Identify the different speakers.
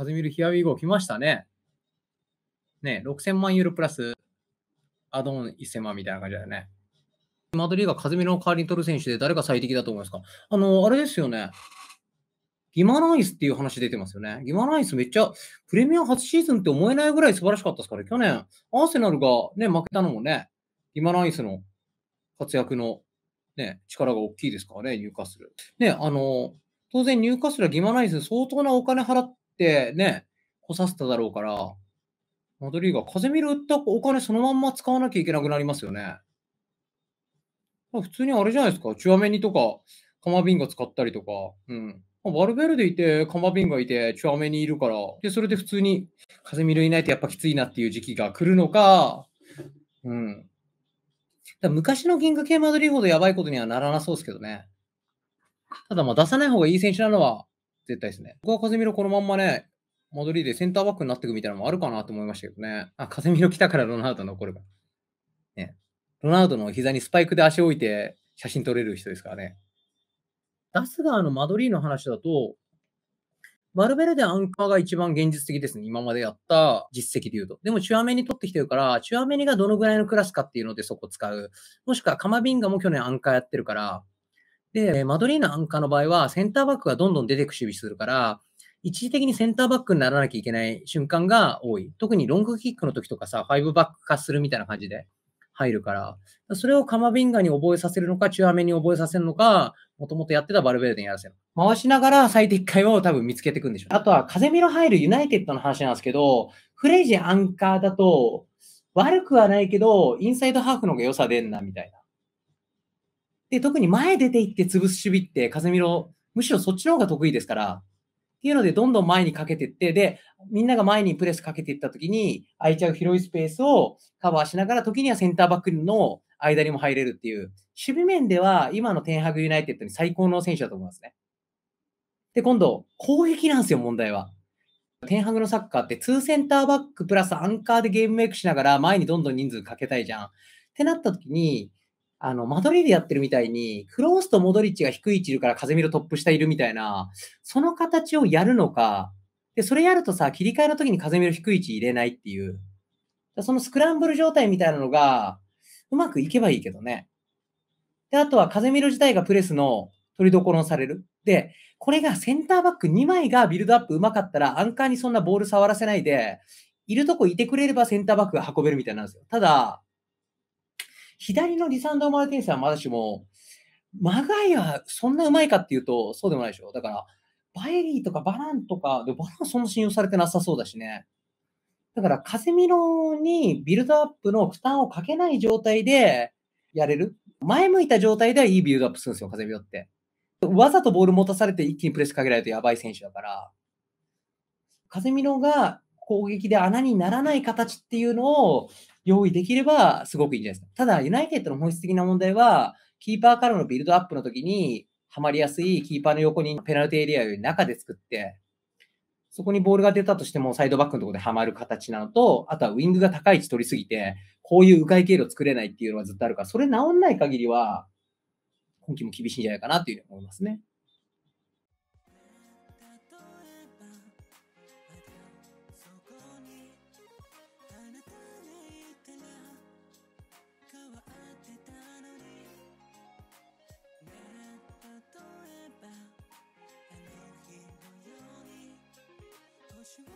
Speaker 1: カズミル・ヒアウィーゴー来ましたね。ね、6000万ユーロプラス、アドオン1000万みたいな感じだよね。マドリーがカズミルの代わりに取る選手で誰が最適だと思いますかあの、あれですよね。ギマライスっていう話出てますよね。ギマライスめっちゃプレミア初シーズンって思えないぐらい素晴らしかったですから、去年、アーセナルがね、負けたのもね、ギマライスの活躍のね、力が大きいですからね、ニューカッスル。ね、あの、当然ニューカッスルはギマライス相当なお金払っってね、来させただろうから、マドリーが風見る売ったお金そのまんま使わなきゃいけなくなりますよね。普通にあれじゃないですか、チュアメニとか、カマビンガ使ったりとか、うん。バルベルでいて、カマビンガいて、チュアメニいるから、で、それで普通に、風見るいないとやっぱきついなっていう時期が来るのか、うん。昔の銀河系マドリーほどやばいことにはならなそうですけどね。ただまあ出さない方がいい選手なのは絶対ですね。僕はカゼミロこのまんまね、戻りでセンターバックになっていくみたいなのもあるかなと思いましたけどね。あ、カゼミロ来たからロナウド残るから。ね。ロナウドの膝にスパイクで足を置いて写真撮れる人ですからね。ダス側ーのマドリーの話だと、バルベルデアンカーが一番現実的ですね。今までやった実績で言うと。でも、チュアメニ取ってきてるから、チュアメニがどのぐらいのクラスかっていうのでそこ使う。もしくは、カマビンガも去年アンカーやってるから、で、マドリーナアンカーの場合は、センターバックがどんどん出てく守備するから、一時的にセンターバックにならなきゃいけない瞬間が多い。特にロングキックの時とかさ、ファイブバック化するみたいな感じで入るから、それをカマビンガに覚えさせるのか、中アメに覚えさせるのか、もともとやってたバルベルデにやらせる。回しながら最適解を多分見つけていくんでしょう。あとは、風見の入るユナイテッドの話なんですけど、フレイジアンカーだと、悪くはないけど、インサイドハーフの方が良さ出んな、みたいな。で、特に前出ていって潰す守備って、風見ろ、むしろそっちの方が得意ですから、っていうので、どんどん前にかけていって、で、みんなが前にプレスかけていったときに、空いちゃう広いスペースをカバーしながら、時にはセンターバックの間にも入れるっていう、守備面では今のテンハグユナイテッドに最高の選手だと思いますね。で、今度、攻撃なんですよ、問題は。テンハグのサッカーって、2センターバックプラスアンカーでゲームメイクしながら、前にどんどん人数かけたいじゃん。ってなった時に、あの、マドリーでやってるみたいに、クロースとモドリッチが低い位置いるから風見のトップ下いるみたいな、その形をやるのか、で、それやるとさ、切り替えの時に風見の低い位置入れないっていう。そのスクランブル状態みたいなのが、うまくいけばいいけどね。で、あとは風見の自体がプレスの取りどころされる。で、これがセンターバック2枚がビルドアップうまかったら、アンカーにそんなボール触らせないで、いるとこいてくれればセンターバックが運べるみたいなんですよ。ただ、左のリサンド・マルティンスはまだしも、マガイはそんなうまいかっていうと、そうでもないでしょ。だから、バエリーとかバランとか、でバランそんな信用されてなさそうだしね。だから、カゼミロにビルドアップの負担をかけない状態でやれる。前向いた状態ではいいビルドアップするんですよ、カゼミロって。わざとボール持たされて一気にプレスかけられるとやばい選手だから。カゼミロが攻撃で穴にならない形っていうのを用意できればすごくいいんじゃないですか。ただ、ユナイテッドの本質的な問題は、キーパーからのビルドアップの時に、はまりやすいキーパーの横にペナルティエリアより中で作って、そこにボールが出たとしてもサイドバックのところではまる形なのと、あとはウィングが高い位置取りすぎて、こういう迂回経路作れないっていうのはずっとあるから、それ治んない限りは、今季も厳しいんじゃないかなというふうに思いますね。you